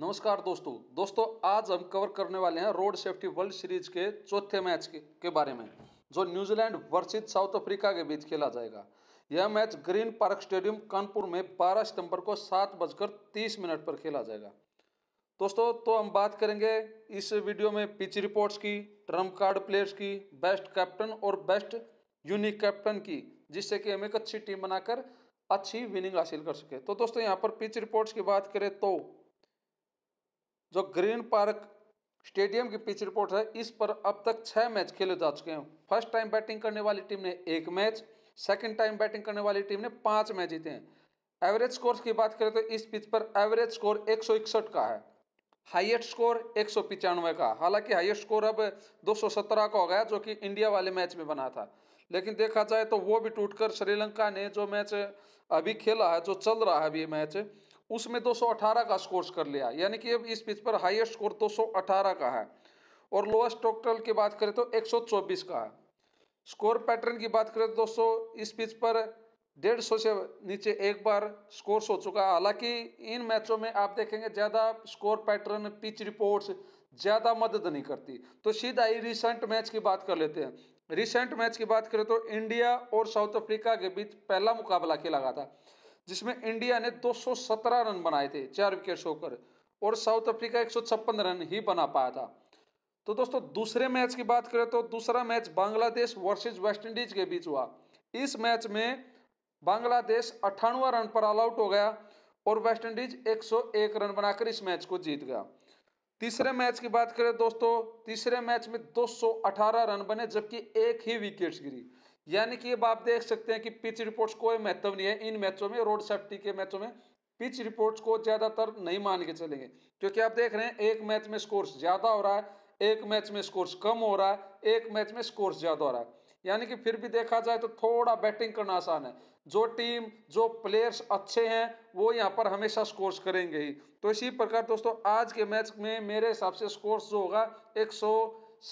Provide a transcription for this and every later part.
नमस्कार दोस्तों दोस्तों आज हम कवर करने वाले हैं रोड सेफ्टी वर्ल्ड सीरीज के चौथे मैच के, के बारे में जो न्यूजीलैंड वर्सेस साउथ अफ्रीका के बीच खेला जाएगा यह match green park stadium Kanpur में 12 सितंबर को सात बजकर तीस मिनट पर खेला जाएगा दोस्तों तो हम बात करेंगे इस वीडियो में पिच रिपोर्ट्स की ट्रम्प कार्ड प्लेयर्स की बेस्ट कैप्टन और बेस्ट यूनिक कैप्टन की जिससे कि हम एक अच्छी टीम बनाकर अच्छी विनिंग हासिल कर सके तो दोस्तों यहाँ पर पिच रिपोर्ट्स की बात करें तो जो ग्रीन पार्क स्टेडियम की पिच रिपोर्ट है इस पर अब तक छह मैच खेले जा चुके हैं फर्स्ट टाइम बैटिंग करने वाली टीम ने एक मैच सेकंड टाइम बैटिंग करने वाली टीम ने पाँच मैच जीते हैं एवरेज स्कोर की बात करें तो इस पिच पर एवरेज स्कोर एक का है हाइएस्ट स्कोर एक का हालांकि हाइएस्ट स्कोर अब 217 का हो गया जो कि इंडिया वाले मैच में बना था लेकिन देखा जाए तो वो भी टूटकर श्रीलंका ने जो मैच अभी खेला है जो चल रहा है अभी मैच उसमें 218 का स्कोर्स कर लिया यानी कि अब इस पिच पर हाईएस्ट स्कोर 218 का है और लोएस्ट टोटल की बात करें तो 124 का है स्कोर पैटर्न की बात करें तो दोस्तों इस पिच पर डेढ़ सौ से नीचे एक बार स्कोर हो चुका है हालांकि इन मैचों में आप देखेंगे ज़्यादा स्कोर पैटर्न पिच रिपोर्ट्स ज़्यादा मदद नहीं करती तो सीधा ही रिसेंट मैच की बात कर लेते हैं रिसेंट मैच की बात करें तो इंडिया और साउथ अफ्रीका के बीच पहला मुकाबला खेला गया था जिसमें इंडिया ने 217 रन बनाए थे चार विकेट होकर और साउथ अफ्रीका एक रन ही बना पाया था तो दोस्तों दूसरे मैच की बात करें तो दूसरा match Bangladesh versus West Indies के बीच हुआ इस मैच में बांग्लादेश अट्ठानवे रन पर ऑल आउट हो गया और वेस्ट इंडीज 101 रन बनाकर इस मैच को जीत गया तीसरे मैच की बात करें दोस्तों तीसरे मैच में 218 रन बने जबकि एक ही विकेट गिरी यानी कि अब आप देख सकते हैं कि पिच रिपोर्ट्स कोई महत्व नहीं है इन मैचों में रोड सेफ्टी के मैचों में पिच रिपोर्ट्स को ज़्यादातर नहीं मान के चलेंगे क्योंकि आप देख रहे हैं एक मैच में स्कोर्स ज़्यादा हो रहा है एक मैच में स्कोर्स कम हो रहा है एक मैच में स्कोर्स ज़्यादा हो रहा है यानी कि फिर भी देखा जाए तो थोड़ा बैटिंग करना आसान है जो टीम जो प्लेयर्स अच्छे हैं वो यहाँ पर हमेशा स्कोर्स करेंगे ही तो इसी प्रकार दोस्तों आज के मैच में मेरे हिसाब से स्कोर्स जो होगा एक सौ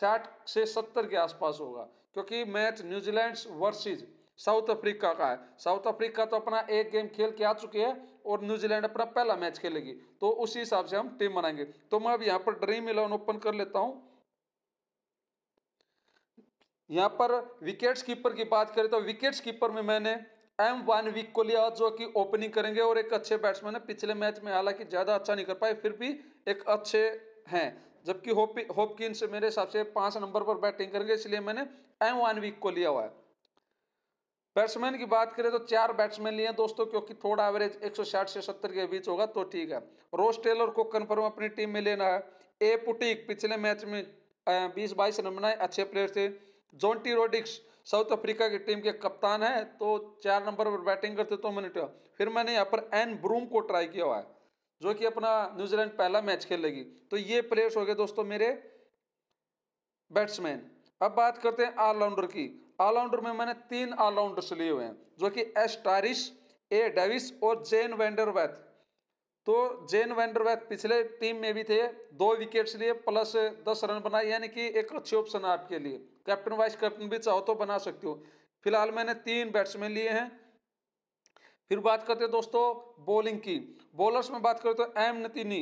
साठ से सत्तर के आसपास होगा क्योंकि match New Zealand versus South Africa का है साउथ अफ्रीका तो अपना एक गेम खेल के आ चुकी है और न्यूजीलैंड अपना पहला मैच खेलेगी तो उसी हिसाब से हम टीम बनाएंगे तो मैं अब यहाँ पर ड्रीम इलेवन ओपन कर लेता हूँ यहाँ पर विकेट्स कीपर की बात करें तो विकेट्स कीपर में मैंने एम वन वीक को लिया जो कि ओपनिंग करेंगे और एक अच्छे बैट्समैन है पिछले मैच में हालांकि ज़्यादा अच्छा नहीं कर पाए फिर भी एक अच्छे हैं जबकि होप होपकिंस मेरे हिसाब से पांच नंबर पर बैटिंग करेंगे इसलिए मैंने एम वन वीक को लिया हुआ है बैट्समैन की बात करें तो चार बैट्समैन लिए हैं दोस्तों क्योंकि थोड़ा एवरेज 160 से 70 के बीच होगा तो ठीक है रोस टेलर को कन्फर्म अपनी टीम में लेना है ए पुटिक पिछले मैच में बीस बाईस रन बनाए अच्छे प्लेयर थे जोंटी रोडिक्स साउथ अफ्रीका की टीम के कप्तान है तो चार नंबर पर बैटिंग करते तो मैंने फिर मैंने यहाँ पर एन ब्रूम को ट्राई किया हुआ है जो कि अपना न्यूजीलैंड पहला मैच खेलेगी तो ये प्लेयर्स हो गए दोस्तों मेरे बैट्समैन अब बात करते हैं ऑलराउंडर की ऑलराउंडर में मैंने तीन ऑलराउंडर्स लिए हुए हैं जो कि एस टारिश ए डेविस और जेन वेंडरवैथ तो जेन वेंडरवैथ पिछले टीम में भी थे दो विकेट्स लिए प्लस दस रन बनाए यानी कि एक अच्छे ऑप्शन है आपके लिए कैप्टन वाइस कैप्टन भी चाहो तो बना सकते हो फिलहाल मैंने तीन बैट्समैन लिए हैं फिर बात करते हैं दोस्तों बॉलिंग की बॉलर्स में बात करें तो एम नतीनी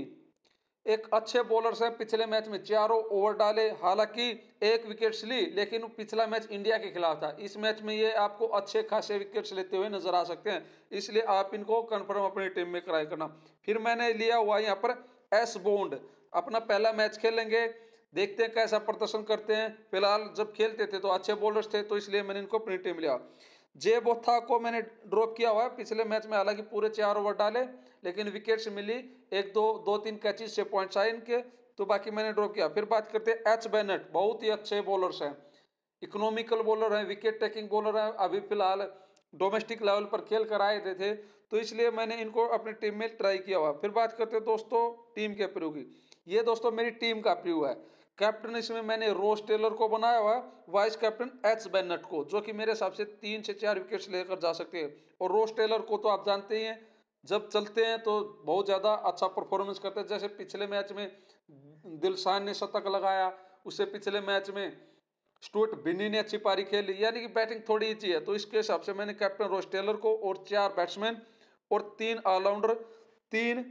एक अच्छे बॉलर्स हैं पिछले मैच में चारों ओवर डाले हालांकि एक विकेट्स ली लेकिन पिछला मैच इंडिया के खिलाफ था इस मैच में ये आपको अच्छे खासे विकेट्स लेते हुए नजर आ सकते हैं इसलिए आप इनको कन्फर्म अपनी टीम में कराई करना फिर मैंने लिया हुआ यहाँ पर एस बोन्ड अपना पहला मैच खेलेंगे देखते हैं कैसा प्रदर्शन करते हैं फिलहाल जब खेलते थे तो अच्छे बॉलर्स थे तो इसलिए मैंने इनको अपनी टीम लिया जे बोथा को मैंने ड्रॉप किया हुआ है पिछले मैच में हालांकि पूरे चार ओवर डाले लेकिन विकेट्स मिली एक दो दो तीन कैचेज से पॉइंट्स आए इनके तो बाकी मैंने ड्रॉप किया फिर बात करते हैं एच बेनेट बहुत ही अच्छे बॉलर्स हैं इकोनॉमिकल बॉलर हैं विकेट टेकिंग बॉलर हैं अभी फिलहाल डोमेस्टिक लेवल पर खेल कर आए थे, थे तो इसलिए मैंने इनको अपनी टीम में ट्राई किया हुआ फिर बात करते हैं दोस्तों टीम के प्रयोगी की ये दोस्तों मेरी टीम का प्रयोग है कैप्टन इसमें मैंने रोस टेलर को बनाया हुआ वाइस कैप्टन एच बेनट को जो कि मेरे हिसाब से तीन से चार विकेट्स लेकर जा सकते हैं और रोस टेलर को तो आप जानते ही हैं जब चलते हैं तो बहुत ज़्यादा अच्छा परफॉर्मेंस करते हैं जैसे पिछले मैच में दिलशान ने शतक लगाया उससे पिछले मैच में स्टूट बिनी ने अच्छी पारी खेली यानी कि बैटिंग थोड़ी ईजी है तो इसके हिसाब से मैंने कैप्टन रोस टेलर को और चार बैट्समैन और तीन ऑलराउंडर तीन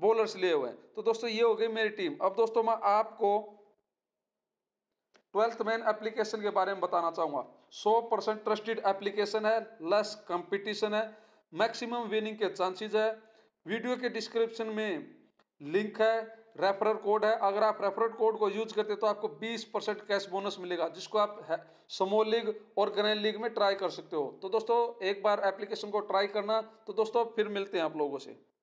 बॉलर्स लिए हुए हैं तो दोस्तों ये हो गई मेरी टीम अब दोस्तों मैं आपको ट्वेल्थ मैन एप्लीकेशन के बारे में बताना चाहूँगा 100 परसेंट ट्रस्टेड एप्लीकेशन है लेस कंपटीशन है मैक्सिमम विनिंग के चांसेस है वीडियो के डिस्क्रिप्शन में लिंक है रेफरल कोड है अगर आप रेफरल कोड को यूज करते हैं तो आपको 20 परसेंट कैश बोनस मिलेगा जिसको आप समो लीग और ग्रैंड लीग में ट्राई कर सकते हो तो दोस्तों एक बार एप्लीकेशन को ट्राई करना तो दोस्तों फिर मिलते हैं आप लोगों से